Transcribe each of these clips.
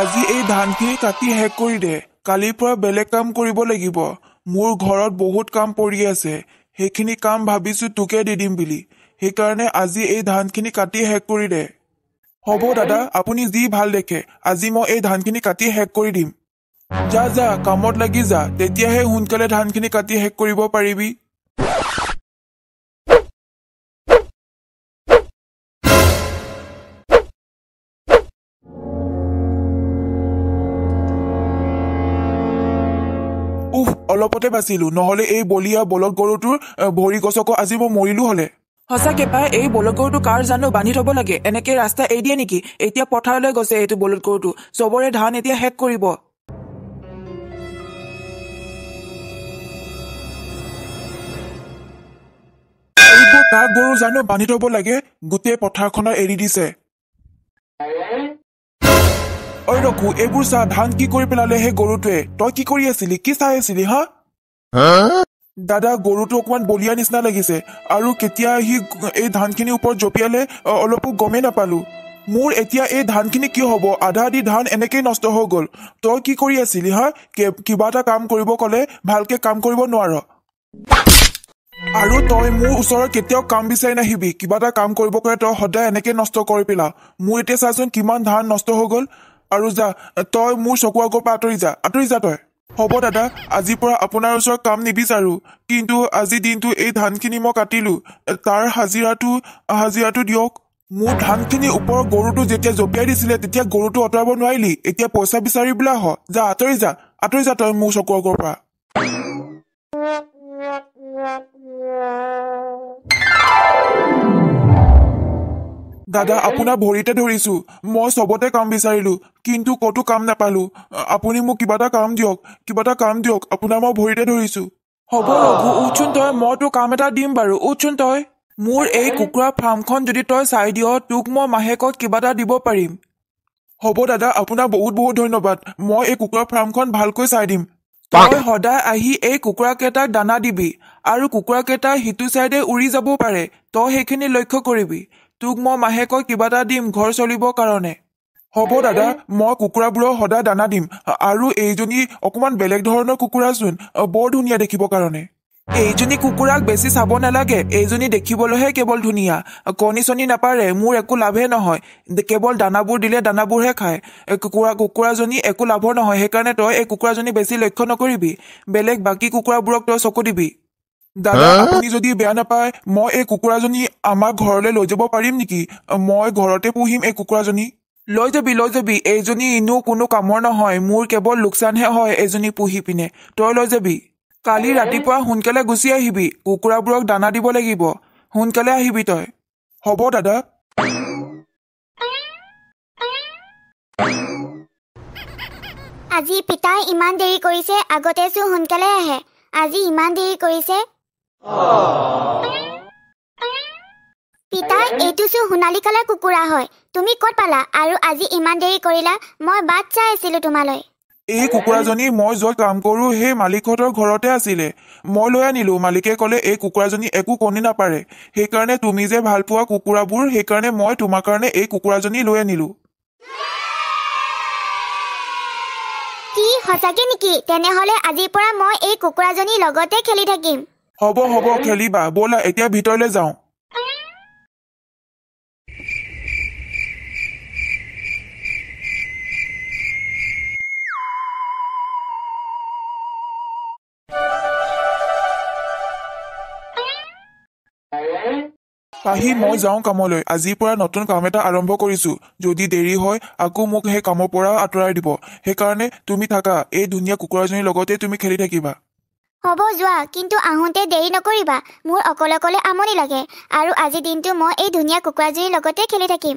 আজি এই ধানখিনি কাটি শেষ কৰি দে কালিৰ পৰা বেলেগ কাম কৰিব লাগিব মোৰ ঘৰত বহুত কাম পৰি আছে সেইখিনি কাম ভাবিছো তোকে দি দিম বুলি সেইকাৰণে আজি এই ধানখিনি কাটি শেষ কৰি দে হব দাদা আপুনি যি ভাল দেখে আজি মই এই ধানখিনি কাটি শেষ কৰি দিম যা যা কামত লাগি যা তেতিয়াহে সোনকালে ধানখিনি কাটি শেষ কৰিব পাৰিবি অলপতে বাচিলো নহলে এই বলিয়া বলদ গৰুটোৰ ভৰি গছকো আজি মই মৰিলো হলে সঁচাকে পাই এই বলদ গৰুটো কাৰ জানো বান্ধি থব লাগে এনেকে ৰাস্তা এৰি দিয়ে নেকি এতিয়া পথাৰলৈ গছে এইটো বলদ গৰুটো চবৰে ধান এতিয়া শেষ কৰিব গৰু জানো বান্ধি থব লাগে গোটেই পথাৰখনৰ এৰি দিছে ঐ ৰকু এইবোৰ চা ধান কি কৰি পেলালেহে গৰুটোৱে তই কি কৰি আছিলি কি চাই আছিলি হা দাদা গৰুটো অকমান বলিয়া নিচিনা লাগিছে আৰু কেতিয়া আহি এই ধানখিনিৰ ওপৰত জঁপিয়ালে অলপো গমেই নাপালো মোৰ এতিয়া এই ধানখিনি কি হব আধা আধি ধান এনেকেই নষ্ট হৈ গল তই কি কৰি আছিলি হা কিবা এটা কাম কৰিব কলে ভালকে কাম কৰিব নোৱাৰ আৰু তই মোৰ ওচৰত কেতিয়াও কাম বিচাৰি নাহিবি কিবা এটা কাম কৰিব কলে তই সদায় এনেকে নষ্ট কৰি পেলা মোৰ এতিয়া চাচোন কিমান ধান নষ্ট হৈ গল আৰু যা তই মোৰ চকু আগৰ পৰা আঁতৰি যা আঁতৰি যা তই হ'ব দাদা আজিৰ পৰা আপোনাৰ ওচৰত কাম নিবিচাৰো কিন্তু আজি দিনটো এই ধানখিনি মই কাটিলো তাৰ হাজিৰাটো হাজিৰাটো দিয়ক মোৰ ধানখিনি ওপৰৰ গৰুটো যেতিয়া জঁপিয়াই দিছিলে তেতিয়া গৰুটো আঁতৰাব নোৱাৰিলি এতিয়া পইচা বিচাৰি বিচাৰিবলৈ আহ যা আঁতৰি যা আঁতৰি যা তই মোৰ চকুৰ আগৰ পৰা দাদা আপোনাৰ ভৰিতে ধৰিছো মই চবতে কাম বিচাৰিলো কিন্তু কতো কাম নাপালো আপুনি মোক কিবা এটা কাম দিয়ক কিবা এটা কাম দিয়ক আপোনাৰ মই ভৰিতে ধৰিছো হব ৰঘু উঠচোন তই মই তোক কাম এটা দিম বাৰু উঠচোন তই মোৰ এই কুকুৰা ফাৰ্মখন যদি তই চাই দিয় তোক মই মাহেকত কিবা এটা দিব পাৰিম হব দাদা আপোনাৰ বহুত বহুত ধন্যবাদ মই এই কুকুৰা ফাৰ্মখন ভালকৈ চাই দিম তই সদায় আহি এই কুকুৰা কেইটাক দানা দিবি আৰু কুকুৰা কেইটা সিটো চাইডে উৰি যাব পাৰে তই সেইখিনি লক্ষ্য কৰিবি তোক মই মাহেকৈ কিবা এটা দিম ঘৰ চলিবৰ কাৰণে হ'ব দাদা মই কুকুৰাবোৰৰ সদায় দানা দিম আৰু এইজনী অকণমান বেলেগ ধৰণৰ কুকুৰাচোন বৰ ধুনীয়া দেখিবৰ কাৰণে এইজনী কুকুৰাক বেছি চাব নালাগে এইজনী দেখিবলৈহে কেৱল ধুনীয়া কণী চনী নাপাৰে মোৰ একো লাভেই নহয় কেৱল দানাবোৰ দিলে দানাবোৰহে খায় কুকুৰা কুকুৰাজনী একো লাভৰ নহয় সেইকাৰণে তই এই কুকুৰাজনী বেছি লক্ষ্য নকৰিবি বেলেগ বাকী কুকুৰাবোৰক তই চকু দিবি দাদা আপুনি যদি বেয়া নাপায় মই এই কুকুৰাজনী আমাৰ ঘৰলৈ লৈ যাব পাৰিম নেকি মই ঘৰতে পুহিম এই কুকুৰাজনী লৈ যাবি লৈ যাবি এইজনী ইনো কোনো কামৰ নহয় মোৰ কেৱল লোকচানহে হয় এজনী পুহি পিনে তই লৈ যাবি কালি ৰাতিপুৱা সোনকালে গুচি আহিবি কুকুৰাবোৰক দানা দিব লাগিব সোনকালে আহিবি তই হব দাদা আজি পিতাই ইমান দেৰি কৰিছে আগতেচোন সোনকালে আহে আজি ইমান দেৰি কৰিছে পিতাই এইটোচোন সোণালীকালৰ কুকুৰা হয় তুমি ক'ত পালা আৰু আজি ইমান দেৰি কৰিলা মই বাট চাই আছিলো তোমালৈ এই কুকুৰাজনী মই য'ত কাম কৰোঁ সেই মালিকহঁতৰ ঘৰতে আছিলে মই লৈ আনিলোঁ মালিকে ক'লে এই কুকুৰাজনী একো কণী নাপাৰে সেইকাৰণে তুমি যে ভাল পোৱা কুকুৰাবোৰ সেইকাৰণে মই তোমাৰ কাৰণে এই কুকুৰাজনী লৈ আনিলো কি সঁচাকে নেকি তেনেহ'লে আজিৰ পৰা মই এই কুকুৰাজনীৰ লগতে খেলি থাকিম হব হব খেলিবা ব'লা এতিয়া ভিতৰলৈ যাওঁ পাহি মই যাওঁ কামলৈ আজিৰ পৰা নতুন কাম এটা আৰম্ভ কৰিছো যদি দেৰি হয় আকৌ মোক সেই কামৰ পৰা আঁতৰাই দিব সেইকাৰণে তুমি থাকা এই ধুনীয়া কুকুৰাজনীৰ লগতে তুমি খেলি থাকিবা হ'ব যোৱা কিন্তু আহোঁতে দেৰি নকৰিবা মোৰ অকলে অকলে আমনি লাগে আৰু আজি দিনটো মই এই ধুনীয়া কুকুৰাজনীৰ লগতে খেলি থাকিম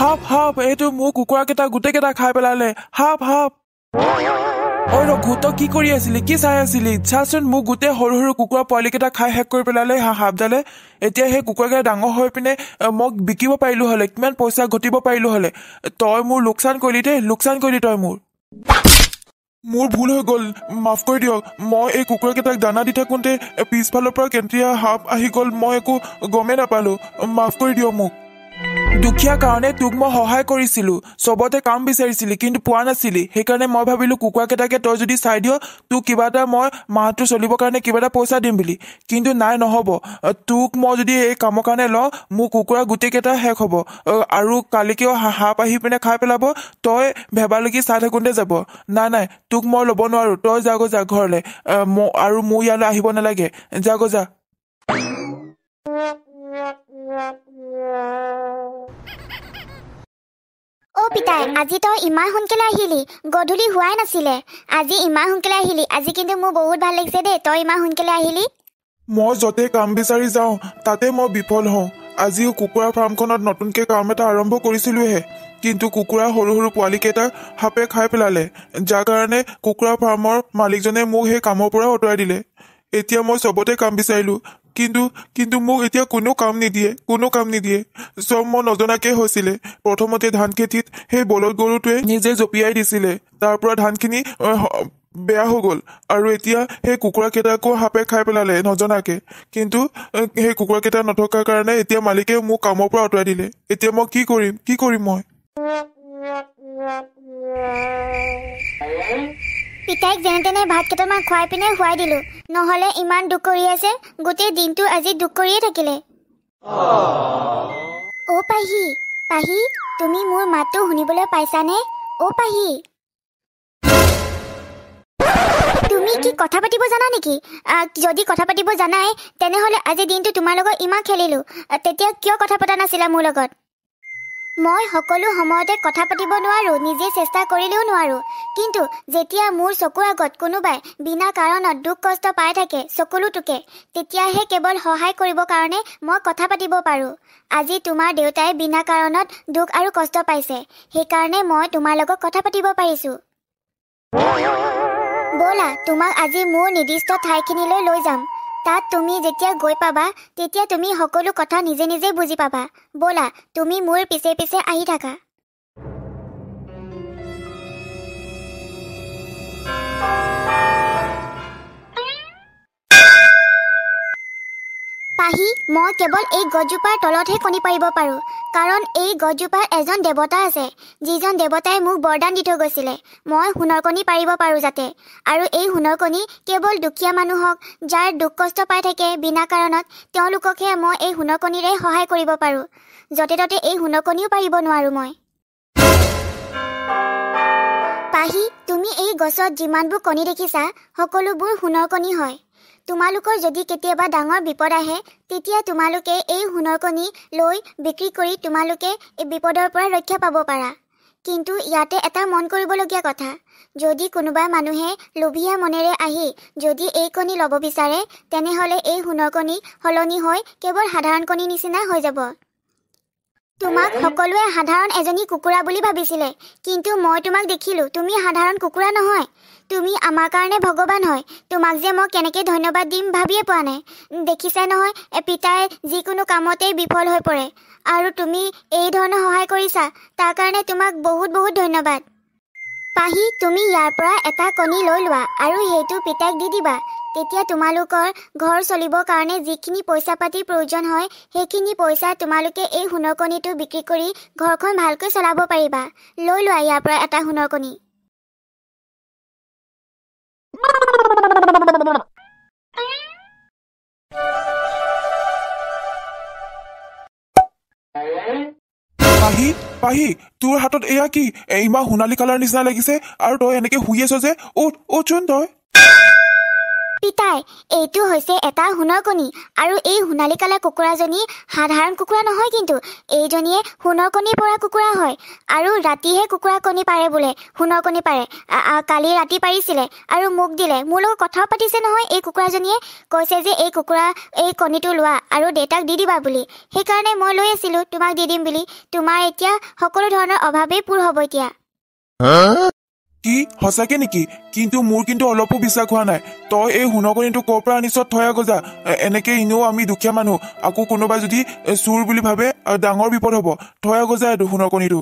হাপ হাপ এইটো মোৰ কুকুৰাকেইটা গোটেইকেইটা খাই পেলালে হাপ হাপ অই ৰঘুত কি কৰি আছিলি কি চাই আছিলি চাচোন মোক গোটেই সৰু সৰু কুকুৰা পোৱালিকেইটা খাই শেষ কৰি পেলালে সাপডালে এতিয়া সেই কুকুৰাকেইটা ডাঙৰ হৈ পিনে মোক বিকিব পাৰিলোঁ হ'লে কিমান পইচা ঘটিব পাৰিলোঁ হ'লে তই মোৰ লোকচান কৰিলি দেই লোকচান কৰিলি তই মোৰ মোৰ ভুল হৈ গ'ল মাফ কৰি দিয়ক মই এই কুকুৰাকেইটাক দানা দি থাকোঁতে পিছফালৰ পৰা কেন্দ্ৰীয় সাপ আহি গ'ল মই একো গমেই নাপালোঁ মাফ কৰি দিয়ক মোক দুখীয়া কাৰণে তোক মই সহায় কৰিছিলো চবতে কাম বিচাৰিছিলি কিন্তু পোৱা নাছিলি সেইকাৰণে মই ভাবিলো কুকুৰাকেইটাকে তই যদি চাই দিয় তোক কিবা এটা মই মাহটো চলিবৰ কাৰণে কিবা এটা পইচা দিম বুলি কিন্তু নাই নহ'ব তোক মই যদি এই কামৰ কাৰণে লওঁ মোৰ কুকুৰা গোটেইকেইটা শেষ হ'ব আৰু কালিকেও সাপ আহি পিনে খাই পেলাব তই ভেবালৈকে চাই থাকোঁতে যাব নাই নাই তোক মই ল'ব নোৱাৰো তই যাগ যা ঘৰলৈ আৰু মোৰ ইয়ালৈ আহিব নালাগে যাগ যা অ পিতাই আজি তই ইমান সোনকালে আহিলি গধূলি হোৱাই নাছিলে আজি ইমান সোনকালে আহিলি আজি কিন্তু মোৰ বহুত ভাল লাগিছে দেই তই ইমান সোনকালে আহিলি মই য'তে কাম বিচাৰি যাওঁ তাতে মই বিফল হওঁ আজিও কুকুৰা ফাৰ্মখনত নতুনকৈ কাম এটা আৰম্ভ কৰিছিলোহে কিন্তু কুকুৰা সৰু সৰু পোৱালিকেইটা সাপে খাই পেলালে যাৰ কাৰণে কুকুৰা ফাৰ্মৰ মালিকজনে মোক সেই কামৰ পৰা আঁতৰাই দিলে এতিয়া মই চবতে কাম বিচাৰিলোঁ কিন্তু কিন্তু মোক এতিয়া কোনো কাম নিদিয়ে কোনো কাম নিদিয়ে চব মই নজনাকে হৈছিলে প্ৰথমতে ধান খেতিত সেই বলদ গৰুটোৱে নিজে জঁপিয়াই দিছিলে তাৰ পৰা ধানখিনি বেয়া হৈ গ'ল আৰু এতিয়া সেই কুকুৰাকেইটাকো সাপে খাই পেলালে নজনাকে কিন্তু সেই কুকুৰাকেইটা নথকাৰ কাৰণে এতিয়া মালিকে মোক কামৰ পৰা আঁতৰাই দিলে এতিয়া মই কি কৰিম কি কৰিম মই পিতাইক যেনে তেনে ভাত কেইটামান খুৱাই পিনে শুৱাই দিলো নহলে ইমান দুখ কৰি আছে গোটেই দিনটো আজি দুখ কৰিয়ে থাকিলে অ' পাহী পাহী তুমি মোৰ মাতটো শুনিবলৈ পাইছানে অ' পাহি তুমি কি কথা পাতিব জানা নেকি যদি কথা পাতিব জানাই তেনেহ'লে আজি দিনটো তোমাৰ লগত ইমান খেলিলো তেতিয়া কিয় কথা পতা নাছিলা মোৰ লগত মই সকলো সময়তে কথা পাতিব নোৱাৰোঁ নিজে চেষ্টা কৰিলেও নোৱাৰোঁ কিন্তু যেতিয়া মোৰ চকুৰ আগত কোনোবাই বিনা কাৰণত দুখ কষ্ট পাই থাকে চকুলোটোকে তেতিয়াহে কেৱল সহায় কৰিবৰ কাৰণে মই কথা পাতিব পাৰোঁ আজি তোমাৰ দেউতাই বিনা কাৰণত দুখ আৰু কষ্ট পাইছে সেইকাৰণে মই তোমাৰ লগত কথা পাতিব পাৰিছোঁ ব'লা তোমাক আজি মোৰ নিৰ্দিষ্ট ঠাইখিনিলৈ লৈ যাম তাত তুমি যেতিয়া গৈ পাবা তেতিয়া তুমি সকলো কথা নিজে নিজে বুজি পাবা ব'লা তুমি মোৰ পিছে পিছে আহি থাকা পাহি মই কেৱল এই গছজোপাৰ তলতহে কণী পাৰিব পাৰোঁ কাৰণ এই গছজোপাৰ এজন দেৱতা আছে যিজন দেৱতাই মোক বৰদান দি থৈ গৈছিলে মই সোণৰ কণী পাৰিব পাৰোঁ যাতে আৰু এই সোণৰ কণী কেৱল দুখীয়া মানুহক যাৰ দুখ কষ্ট পাই থাকে বিনা কাৰণত তেওঁলোককহে মই এই সোণৰ কণীৰে সহায় কৰিব পাৰোঁ য'তে ত'তে এই সোণৰ কণীও পাৰিব নোৱাৰোঁ মই পাহি তুমি এই গছত যিমানবোৰ কণী দেখিছা সকলোবোৰ সোণৰ কণী হয় তোমালোকৰ যদি কেতিয়াবা ডাঙৰ বিপদ আহে তেতিয়া তোমালোকে এই সোণৰ কণী লৈ বিক্ৰী কৰি তোমালোকে এই বিপদৰ পৰা ৰক্ষা পাব পাৰা কিন্তু ইয়াতে এটা মন কৰিবলগীয়া কথা যদি কোনোবা মানুহে লোভীয়া মনেৰে আহি যদি এই কণী ল'ব বিচাৰে তেনেহ'লে এই সোণৰ কণী সলনি হৈ কেৱল সাধাৰণ কণী নিচিনা হৈ যাব তোমাক সকলোৱে সাধাৰণ এজনী কুকুৰা বুলি ভাবিছিলে কিন্তু মই তোমাক দেখিলোঁ তুমি সাধাৰণ কুকুৰা নহয় তুমি আমাৰ কাৰণে ভগৱান হয় তোমাক যে মই কেনেকৈ ধন্যবাদ দিম ভাবিয়ে পোৱা নাই দেখিছাই নহয় পিতাই যিকোনো কামতেই বিফল হৈ পৰে আৰু তুমি এই ধৰণে সহায় কৰিছা তাৰ কাৰণে তোমাক বহুত বহুত ধন্যবাদ পাহি তুমি ইয়াৰ পৰা এটা কণী লৈ লোৱা আৰু সেইটো পিতাইক দি দিবা তেতিয়া তোমালোকৰ ঘৰ চলিবৰ কাৰণে যিখিনি পইচা পাতিৰ প্ৰয়োজন হয় সেইখিনি পইচা তোমালোকে এই সোণৰ কণীটো বিক্ৰী কৰি ঘৰখন ভালকৈ চলাব পাৰিবা লৈ লোৱা ইয়াৰ পৰা এটা সোণৰ কণী পাহি পাহি তোৰ হাতত এয়া কি এইমা সোণালী কালাৰ নিচিনা লাগিছে আৰু তই এনেকে শুই আছ যে উঠ উঠচোন তই পিতাই এইটো হৈছে এটা সোণৰ কণী আৰু এই সোণালী কালাৰ কুকুৰাজনী সাধাৰণ কুকুৰা নহয় কিন্তু এইজনীয়ে সোণৰ কণীৰ পৰা কুকুৰা হয় আৰু ৰাতিহে কুকুৰা কণী পাৰে বোলে সোণৰ কণী পাৰে কালি ৰাতি পাৰিছিলে আৰু মোক দিলে মোৰ লগত কথাও পাতিছে নহয় এই কুকুৰাজনীয়ে কৈছে যে এই কুকুৰা এই কণীটো লোৱা আৰু দেউতাক দি দিবা বুলি সেইকাৰণে মই লৈ আছিলোঁ তোমাক দি দিম বুলি তোমাৰ এতিয়া সকলো ধৰণৰ অভাৱেই পূৰ হ'ব এতিয়া কি সঁচাকে নেকি কিন্তু মোৰ কিন্তু অলপো বিশ্বাস হোৱা নাই তই এই সোণগনিটো ক'ৰ পৰা আনিছ থয়া গজা এনেকে এনেও আমি দুখীয়া মানুহ আকৌ কোনোবাই যদি চোৰ বুলি ভাবে ডাঙৰ বিপদ হ'ব থয়া গজা এইটো সোণগনিটো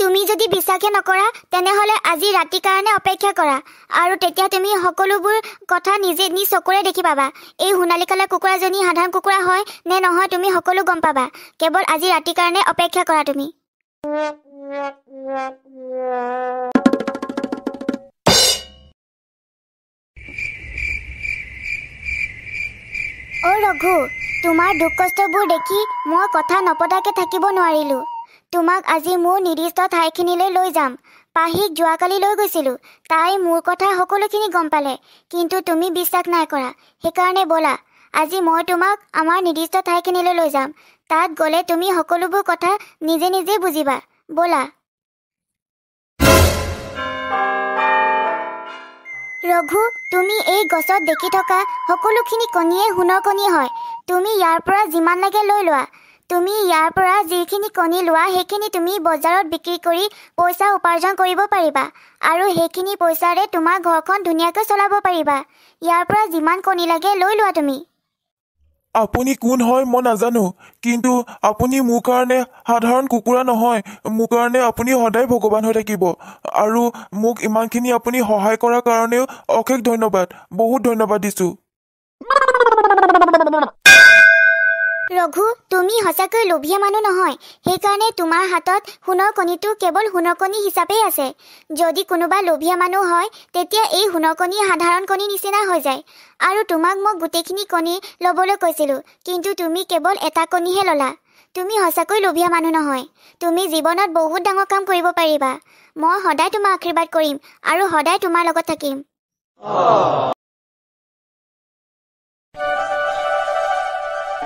তুমি যদি বিশ্বাসে নকৰা তেনেহলে আজি ৰাতি কাৰণে অপেক্ষা কৰা আৰু তেতিয়া তুমি সকলোবোৰ কথা নিজে নিজ চকুৰে দেখি পাবা এই সোণালী কালে কুকুৰাজনী সাধাৰণ কুকুৰা হয় নে নহয় তুমি সকলো গম পাবা কেৱল আজি ৰাতি কাৰণে অপেক্ষা কৰা তুমি অ' ৰঘু তোমাৰ দুখ কষ্টবোৰ দেখি মই কথা নপতাকৈ থাকিব নোৱাৰিলোঁ তোমাক আজি মোৰ নিৰ্দিষ্ট ঠাইখিনিলৈ লৈ যাম পাহিক যোৱাকালি লৈ গৈছিলোঁ তাই মোৰ কথা সকলোখিনি গম পালে কিন্তু তুমি বিশ্বাস নাই কৰা সেইকাৰণে ব'লা আজি মই তোমাক আমাৰ নিৰ্দিষ্ট ঠাইখিনিলৈ লৈ যাম তাত গ'লে তুমি সকলোবোৰ কথা নিজে নিজেই বুজিবা ব'লা ৰঘু তুমি এই গছত দেখি থকা সকলোখিনি কণীয়ে সোণৰ কণী হয় তুমি ইয়াৰ পৰা যিমান লাগে লৈ লোৱা তুমি ইয়াৰ পৰা যিখিনি কণী লোৱা সেইখিনি তুমি বজাৰত বিক্ৰী কৰি পইচা উপাৰ্জন কৰিব পাৰিবা আৰু সেইখিনি পইচাৰে তোমাৰ ঘৰখন ধুনীয়াকৈ চলাব পাৰিবা ইয়াৰ পৰা যিমান কণী লাগে লৈ লোৱা তুমি আপুনি কোন হয় মই নাজানো কিন্তু আপুনি মোৰ কাৰণে সাধাৰণ কুকুৰা নহয় মোৰ কাৰণে আপুনি সদায় ভগৱান হৈ থাকিব আৰু মোক ইমানখিনি আপুনি সহায় কৰাৰ কাৰণেও অশেষ ধন্যবাদ বহুত ধন্যবাদ দিছোঁ ৰঘু তুমি সঁচাকৈ লোভীয়া মানুহ নহয় সেইকাৰণে তোমাৰ হাতত সোণৰ কণীটো কেৱল সোণৰ কণী হিচাপেই আছে যদি কোনোবা লোভীয়া মানুহ হয় তেতিয়া এই সোণৰ কণী সাধাৰণ কণী নিচিনা হৈ যায় আৰু তোমাক মই গোটেইখিনি কণী ল'বলৈ কৈছিলোঁ কিন্তু তুমি কেৱল এটা কণীহে ল'লা তুমি সঁচাকৈ লোভীয়া মানুহ নহয় তুমি জীৱনত বহুত ডাঙৰ কাম কৰিব পাৰিবা মই সদায় তোমাৰ আশীৰ্বাদ কৰিম আৰু সদায় তোমাৰ লগত থাকিম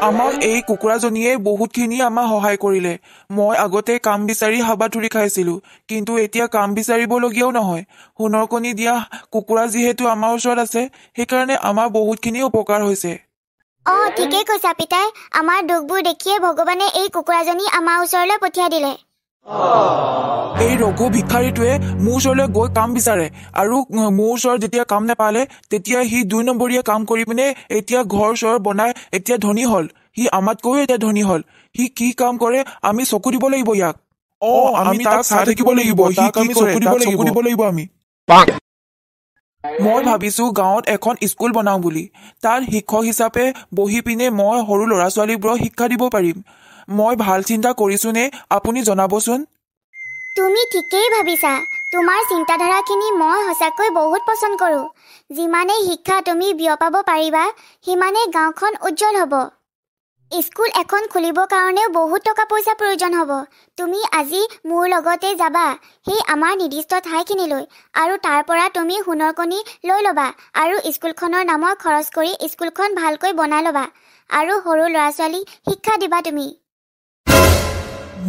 আমাৰ এই কুকুৰাজনীয়ে বহুতখিনি আমাক সহায় কৰিলে মই আগতে কাম বিচাৰি হাবা থুৰি খাইছিলো কিন্তু এতিয়া কাম বিচাৰিবলগীয়াও নহয় সোণৰ কণী দিয়া কুকুৰা যিহেতু আমাৰ ওচৰত আছে সেইকাৰণে আমাৰ বহুতখিনি উপকাৰ হৈছে অঁ ঠিকেই কৈছা পিতাই আমাৰ দুখবোৰ দেখিয়ে ভগৱানে এই কুকুৰাজনী আমাৰ ওচৰলৈ পঠিয়াই দিলে এই ৰঘু ভিক্ষাৰীটোৱে মোৰ ওচৰলৈ গৈ কাম বিচাৰে আৰু মোৰ ওচৰত যেতিয়া কাম নাপালে তেতিয়া সি দুই নম্বৰীয়া কাম কৰি পিনে এতিয়া ঘৰ চৰ বনাই এতিয়া ধনী হল সি আমাতকৈও এতিয়া ধনী হল সি কি কাম কৰে আমি চকু দিব লাগিব ইয়াক মই ভাবিছো গাঁৱত এখন স্কুল বনাওঁ বুলি তাত শিক্ষক হিচাপে বহি পিনে মই সৰু লৰা ছোৱালীবোৰক শিক্ষা দিব পাৰিম মই ভাল চিন্তা কৰিছোনে আপুনি জনাবচোন তুমি ঠিকেই ভাবিছা তোমাৰ চিন্তাধাৰাখিনি মই সঁচাকৈ বহুত পচন্দ কৰোঁ যিমানেই শিক্ষা তুমি বিয়পাব পাৰিবা সিমানেই গাঁওখন উজ্জ্বল হ'ব স্কুল এখন খুলিবৰ কাৰণেও বহুত টকা পইচা প্ৰয়োজন হ'ব তুমি আজি মোৰ লগতে যাবা সেই আমাৰ নিৰ্দিষ্ট ঠাইখিনিলৈ আৰু তাৰ পৰা তুমি সোণৰ কণী লৈ ল'বা আৰু স্কুলখনৰ নামৰ খৰচ কৰি স্কুলখন ভালকৈ বনাই ল'বা আৰু সৰু ল'ৰা ছোৱালীক শিক্ষা দিবা তুমি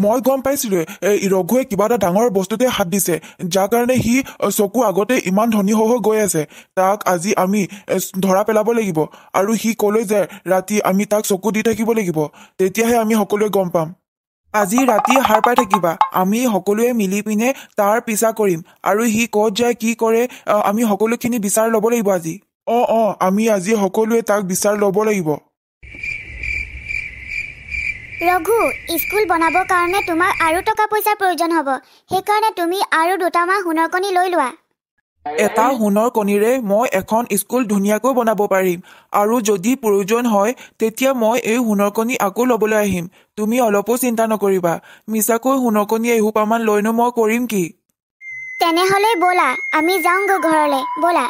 মই গম পাইছিলোৱে ৰঘুৱে কিবা এটা ডাঙৰ বস্তুতে হাত দিছে যাৰ কাৰণে সি চকু আগতে ইমান ধনী হৈ হৈ গৈ আছে তাক আজি আমি ধৰা পেলাব লাগিব আৰু সি কলৈ যায় ৰাতি আমি তাক চকু দি থাকিব লাগিব তেতিয়াহে আমি সকলোৱে গম পাম আজি ৰাতি সাৰ পাই থাকিবা আমি সকলোৱে মিলি পিনে তাৰ পিছা কৰিম আৰু সি ক'ত যায় কি কৰে আমি সকলোখিনি বিচাৰ ল'ব লাগিব আজি অঁ অঁ আমি আজি সকলোৱে তাক বিচাৰ ল'ব লাগিব ৰঘু স্কুল বনাবৰ কাৰণে তোমাৰ আৰু টকা পইচাৰ প্ৰয়োজন হ'ব সেইকাৰণে তুমি আৰু দুটামান সোণৰ কণী লৈ লোৱা এটা সোণৰ কণীৰে মই এখন স্কুল ধুনীয়াকৈ বনাব পাৰিম আৰু যদি প্ৰয়োজন হয় তেতিয়া মই এই সোণৰ কণী আকৌ ল'বলৈ আহিম তুমি অলপো চিন্তা নকৰিবা মিছাকৈ সোণৰ কণী এসোপামান লৈনো মই কৰিম কি তেনেহ'লে ব'লা আমি যাওঁগৈ ঘৰলৈ ব'লা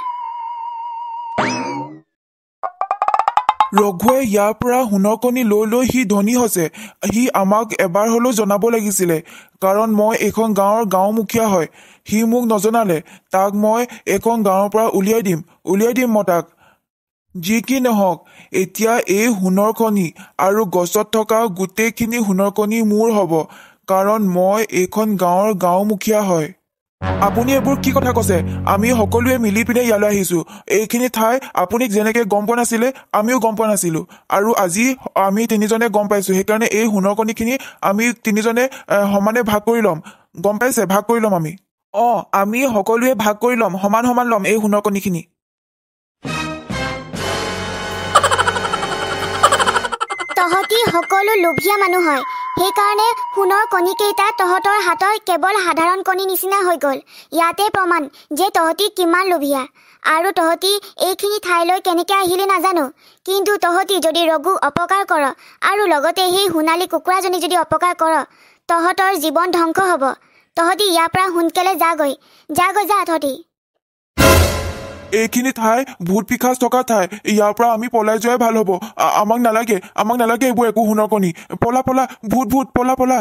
ৰঘুৱে ইয়াৰ পৰা সোণৰ কণী লৈ লৈ সি ধনী হৈছে সি আমাক এবাৰ হ'লেও জনাব লাগিছিলে কাৰণ মই এইখন গাঁৱৰ গাঁও মুখীয়া হয় সি মোক নজনালে তাক মই এইখন গাঁৱৰ পৰা উলিয়াই দিম উলিয়াই দিম মই তাক যি কি নহওক এতিয়া এই সোণৰ কণী আৰু গছত থকা গোটেইখিনি সোণৰ কণী মোৰ হ'ব কাৰণ মই এইখন গাঁৱৰ গাঁও মুখীয়া হয় আপুনি এইবোৰ কি কথা কৈছে আমি সকলোৱে মিলি পিনে ইয়ালৈ আহিছো এইখিনি ঠাই আপুনিক যেনেকে গম পোৱা নাছিলে আমিও গম পোৱা নাছিলো আৰু আজি আমি তিনিজনে গম পাইছো সেইকাৰণে এই সোণৰকণিখিনি আমি তিনিজনে সমানে ভাগ কৰি ল'ম গম পাইছে ভাগ কৰি ল'ম আমি অঁ আমি সকলোৱে ভাগ কৰি ল'ম সমান সমান ল'ম এই সোণৰকণিখিনি তহঁতি সকলো লোভীয়া মানুহ হয় সেইকাৰণে সোণৰ কণীকেইটা তহঁতৰ হাতৰ কেৱল সাধাৰণ কণী নিচিনা হৈ গ'ল ইয়াতে প্ৰমাণ যে তহঁতি কিমান লোভীয়া আৰু তহঁতি এইখিনি ঠাইলৈ কেনেকৈ আহিলে নাজানো কিন্তু তহঁতি যদি ৰঘু অপকাৰ কৰ আৰু লগতে সেই সোণালী কুকুৰাজনী যদি অপকাৰ কৰ তহঁতৰ জীৱন ধ্বংস হ'ব তহঁতি ইয়াৰ পৰা সোনকালে যাগৈ যাগৈ যা তহঁতি এইখিনি ঠাই ভূত পিখাচ থকা ঠাই ইয়াৰ পৰা আমি পলাই যোৱাই ভাল হ'ব আমাক নালাগে আমাক নালাগে এইবোৰ একো সোণৰ কণী পলা পলা ভূত ভূত পলা পলা